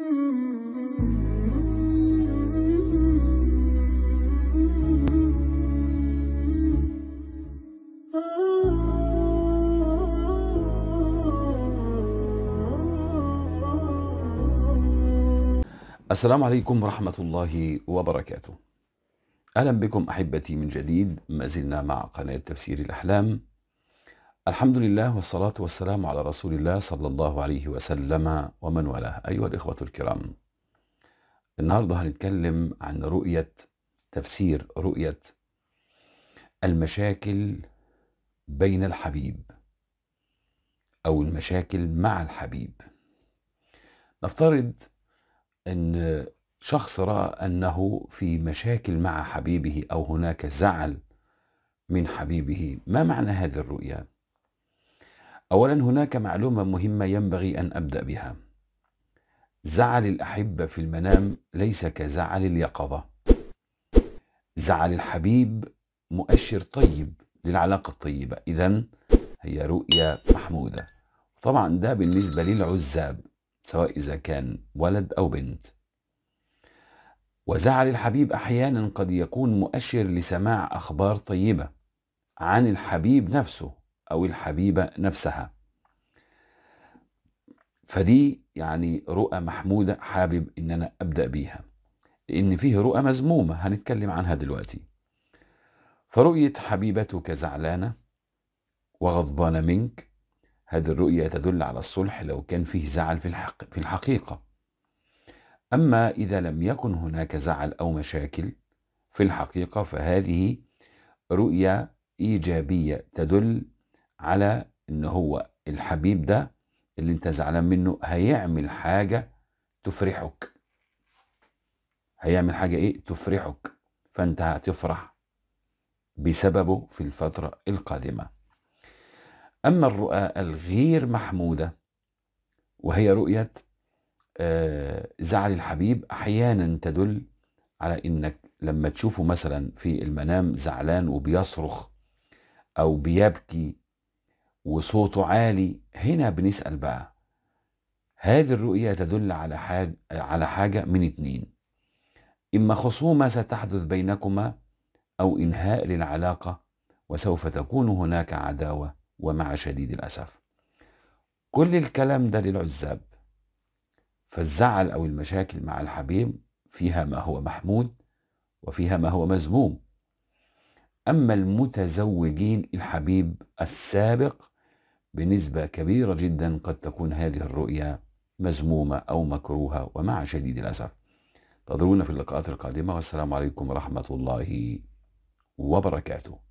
السلام عليكم ورحمة الله وبركاته أهلا بكم أحبتي من جديد ما زلنا مع قناة تفسير الأحلام الحمد لله والصلاة والسلام على رسول الله صلى الله عليه وسلم ومن والاه أيها الإخوة الكرام النهاردة هنتكلم عن رؤية تفسير رؤية المشاكل بين الحبيب أو المشاكل مع الحبيب نفترض أن شخص رأى أنه في مشاكل مع حبيبه أو هناك زعل من حبيبه ما معنى هذه الرؤية؟ أولا هناك معلومة مهمة ينبغي أن أبدأ بها زعل الأحبة في المنام ليس كزعل اليقظة زعل الحبيب مؤشر طيب للعلاقة الطيبة إذا هي رؤية محمودة طبعا ده بالنسبة للعزاب سواء إذا كان ولد أو بنت وزعل الحبيب أحيانا قد يكون مؤشر لسماع أخبار طيبة عن الحبيب نفسه أو الحبيبة نفسها فدي يعني رؤى محمودة حابب إن أنا أبدأ بيها لأن فيه رؤى مزمومة هنتكلم عنها دلوقتي فرؤية حبيبتك زعلانة وغضبانة منك هذه الرؤية تدل على الصلح لو كان فيه زعل في, الحق في الحقيقة أما إذا لم يكن هناك زعل أو مشاكل في الحقيقة فهذه رؤية إيجابية تدل على ان هو الحبيب ده اللي انت زعلان منه هيعمل حاجه تفرحك هيعمل حاجه ايه تفرحك فانت هتفرح بسببه في الفتره القادمه اما الرؤى الغير محموده وهي رؤيه آه، زعل الحبيب احيانا تدل على انك لما تشوفه مثلا في المنام زعلان وبيصرخ او بيبكي وصوته عالي هنا بنسأل بقى هذه الرؤية تدل على حاجة, على حاجة من اتنين إما خصومة ستحدث بينكما أو إنهاء للعلاقة وسوف تكون هناك عداوة ومع شديد الأسف كل الكلام ده للعزاب فالزعل أو المشاكل مع الحبيب فيها ما هو محمود وفيها ما هو مذموم أما المتزوجين الحبيب السابق بنسبة كبيرة جدا قد تكون هذه الرؤية مزمومة أو مكروهة ومع شديد الأسف تضرون في اللقاءات القادمة والسلام عليكم ورحمة الله وبركاته